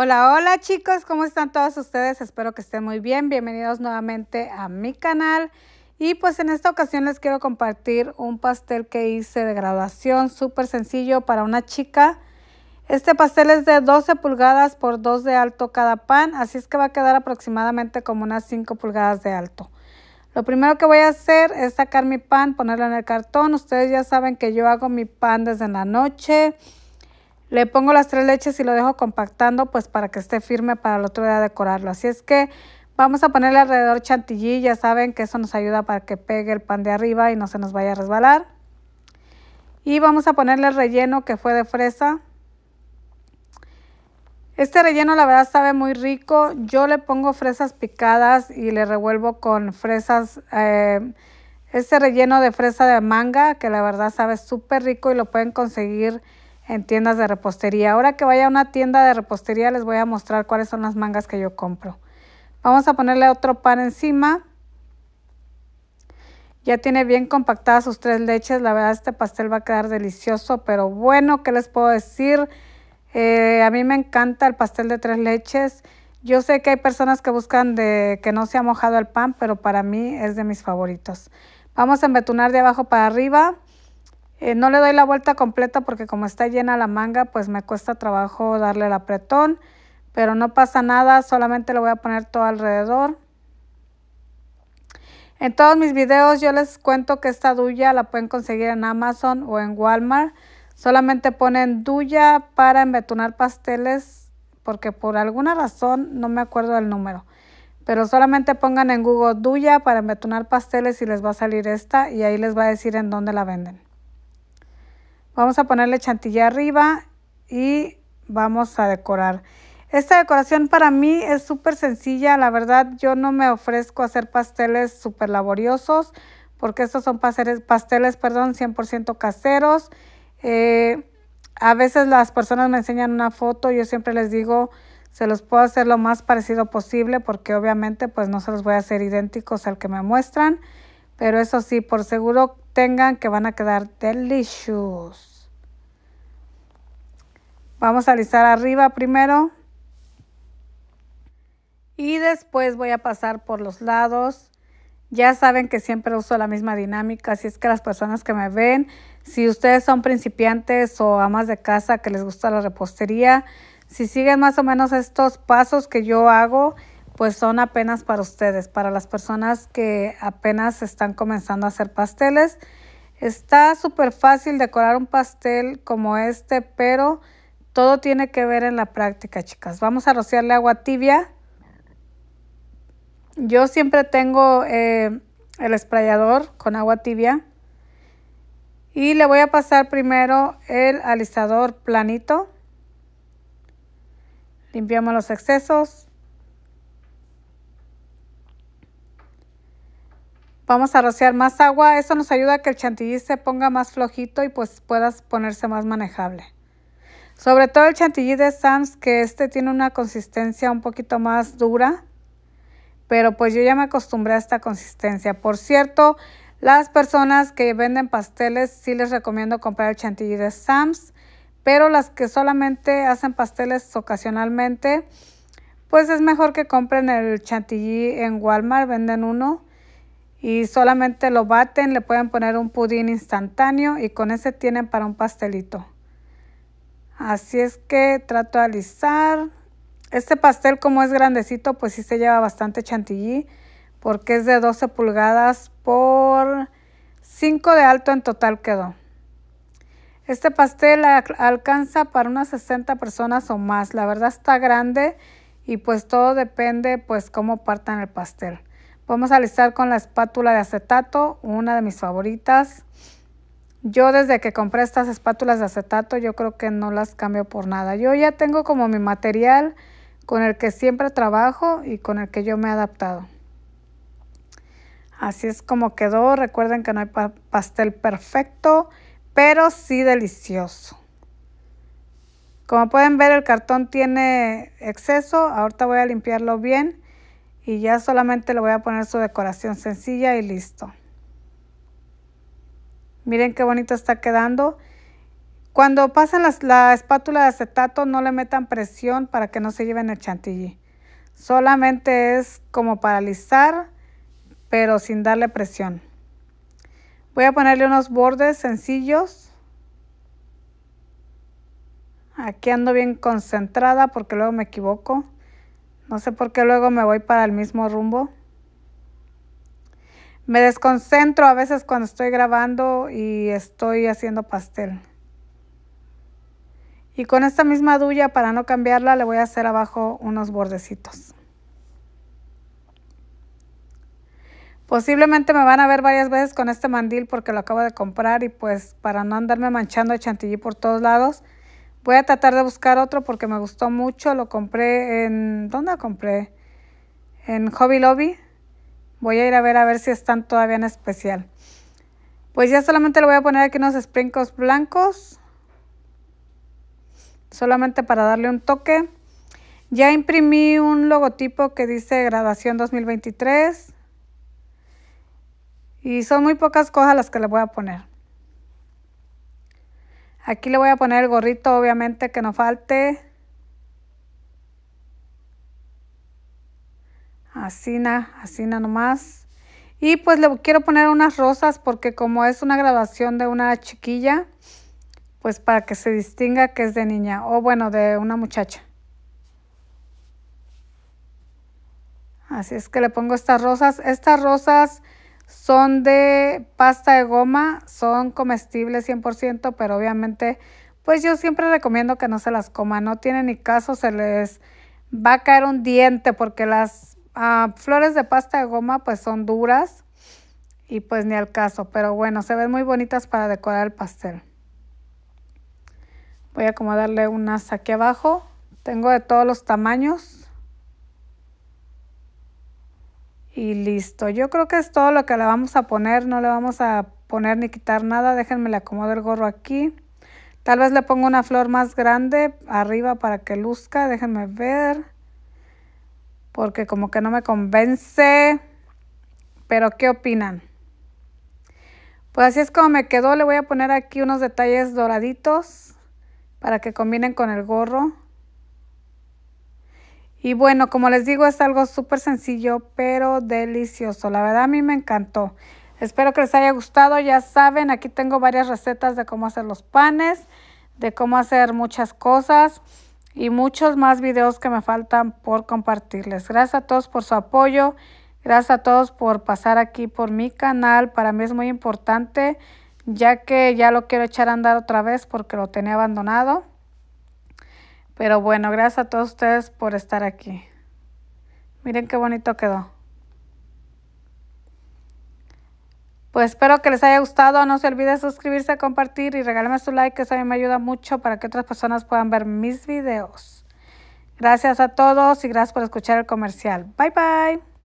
Hola, hola chicos, ¿cómo están todos ustedes? Espero que estén muy bien. Bienvenidos nuevamente a mi canal. Y pues en esta ocasión les quiero compartir un pastel que hice de graduación, súper sencillo para una chica. Este pastel es de 12 pulgadas por 2 de alto cada pan, así es que va a quedar aproximadamente como unas 5 pulgadas de alto. Lo primero que voy a hacer es sacar mi pan, ponerlo en el cartón. Ustedes ya saben que yo hago mi pan desde la noche. Le pongo las tres leches y lo dejo compactando pues para que esté firme para el otro día decorarlo. Así es que vamos a ponerle alrededor chantilly, ya saben que eso nos ayuda para que pegue el pan de arriba y no se nos vaya a resbalar. Y vamos a ponerle el relleno que fue de fresa. Este relleno la verdad sabe muy rico. Yo le pongo fresas picadas y le revuelvo con fresas... este relleno de fresa de manga que la verdad sabe súper rico y lo pueden conseguir en tiendas de repostería. Ahora que vaya a una tienda de repostería les voy a mostrar cuáles son las mangas que yo compro. Vamos a ponerle otro pan encima. Ya tiene bien compactadas sus tres leches. La verdad este pastel va a quedar delicioso, pero bueno, ¿qué les puedo decir? Eh, a mí me encanta el pastel de tres leches. Yo sé que hay personas que buscan de que no se ha mojado el pan, pero para mí es de mis favoritos. Vamos a embetunar de abajo para arriba. Eh, no le doy la vuelta completa porque como está llena la manga, pues me cuesta trabajo darle el apretón. Pero no pasa nada, solamente lo voy a poner todo alrededor. En todos mis videos yo les cuento que esta duya la pueden conseguir en Amazon o en Walmart. Solamente ponen duya para embetunar pasteles porque por alguna razón no me acuerdo del número. Pero solamente pongan en Google duya para embetunar pasteles y les va a salir esta y ahí les va a decir en dónde la venden. Vamos a ponerle chantilla arriba y vamos a decorar. Esta decoración para mí es súper sencilla, la verdad yo no me ofrezco a hacer pasteles súper laboriosos porque estos son pasteles, pasteles perdón, 100% caseros. Eh, a veces las personas me enseñan una foto, yo siempre les digo, se los puedo hacer lo más parecido posible porque obviamente pues no se los voy a hacer idénticos al que me muestran, pero eso sí, por seguro tengan que van a quedar deliciosos. Vamos a alisar arriba primero. Y después voy a pasar por los lados. Ya saben que siempre uso la misma dinámica, así es que las personas que me ven, si ustedes son principiantes o amas de casa que les gusta la repostería, si siguen más o menos estos pasos que yo hago, pues son apenas para ustedes, para las personas que apenas están comenzando a hacer pasteles. Está súper fácil decorar un pastel como este, pero todo tiene que ver en la práctica, chicas. Vamos a rociarle agua tibia. Yo siempre tengo eh, el esprayador con agua tibia. Y le voy a pasar primero el alisador planito. Limpiamos los excesos. Vamos a rociar más agua. eso nos ayuda a que el chantilly se ponga más flojito y pues puedas ponerse más manejable. Sobre todo el chantilly de Sam's, que este tiene una consistencia un poquito más dura. Pero pues yo ya me acostumbré a esta consistencia. Por cierto, las personas que venden pasteles sí les recomiendo comprar el chantilly de Sam's. Pero las que solamente hacen pasteles ocasionalmente, pues es mejor que compren el chantilly en Walmart, venden uno y solamente lo baten, le pueden poner un pudín instantáneo y con ese tienen para un pastelito. Así es que trato de alisar. Este pastel como es grandecito, pues sí se lleva bastante chantilly porque es de 12 pulgadas por 5 de alto en total quedó. Este pastel alcanza para unas 60 personas o más. La verdad está grande y pues todo depende pues cómo partan el pastel. Vamos a alisar con la espátula de acetato, una de mis favoritas. Yo desde que compré estas espátulas de acetato, yo creo que no las cambio por nada. Yo ya tengo como mi material con el que siempre trabajo y con el que yo me he adaptado. Así es como quedó. Recuerden que no hay pastel perfecto, pero sí delicioso. Como pueden ver, el cartón tiene exceso. Ahorita voy a limpiarlo bien y ya solamente le voy a poner su decoración sencilla y listo. Miren qué bonito está quedando. Cuando pasen la espátula de acetato no le metan presión para que no se lleven el chantilly. Solamente es como para alisar pero sin darle presión. Voy a ponerle unos bordes sencillos. Aquí ando bien concentrada porque luego me equivoco. No sé por qué luego me voy para el mismo rumbo. Me desconcentro a veces cuando estoy grabando y estoy haciendo pastel. Y con esta misma duya, para no cambiarla, le voy a hacer abajo unos bordecitos. Posiblemente me van a ver varias veces con este mandil porque lo acabo de comprar y pues para no andarme manchando de chantilly por todos lados, Voy a tratar de buscar otro porque me gustó mucho. Lo compré en... ¿Dónde lo compré? En Hobby Lobby. Voy a ir a ver a ver si están todavía en especial. Pues ya solamente le voy a poner aquí unos sprinkles blancos. Solamente para darle un toque. Ya imprimí un logotipo que dice graduación 2023. Y son muy pocas cosas las que le voy a poner. Aquí le voy a poner el gorrito, obviamente, que no falte. Así, asina nomás. Y pues le quiero poner unas rosas porque como es una grabación de una chiquilla, pues para que se distinga que es de niña o bueno, de una muchacha. Así es que le pongo estas rosas. Estas rosas son de pasta de goma, son comestibles 100%, pero obviamente pues yo siempre recomiendo que no se las coma, no tiene ni caso, se les va a caer un diente porque las ah, flores de pasta de goma pues son duras y pues ni al caso, pero bueno, se ven muy bonitas para decorar el pastel. Voy a acomodarle unas aquí abajo, tengo de todos los tamaños. y listo. Yo creo que es todo lo que le vamos a poner, no le vamos a poner ni quitar nada. Déjenme le acomodo el gorro aquí. Tal vez le pongo una flor más grande arriba para que luzca, déjenme ver. Porque como que no me convence. Pero ¿qué opinan? Pues así es como me quedó. Le voy a poner aquí unos detalles doraditos para que combinen con el gorro. Y bueno, como les digo, es algo súper sencillo, pero delicioso. La verdad a mí me encantó. Espero que les haya gustado. Ya saben, aquí tengo varias recetas de cómo hacer los panes, de cómo hacer muchas cosas y muchos más videos que me faltan por compartirles. Gracias a todos por su apoyo. Gracias a todos por pasar aquí por mi canal. Para mí es muy importante, ya que ya lo quiero echar a andar otra vez porque lo tenía abandonado. Pero bueno, gracias a todos ustedes por estar aquí. Miren qué bonito quedó. Pues espero que les haya gustado. No se olviden suscribirse, compartir y regalarme su like, que eso a mí me ayuda mucho para que otras personas puedan ver mis videos. Gracias a todos y gracias por escuchar el comercial. Bye bye.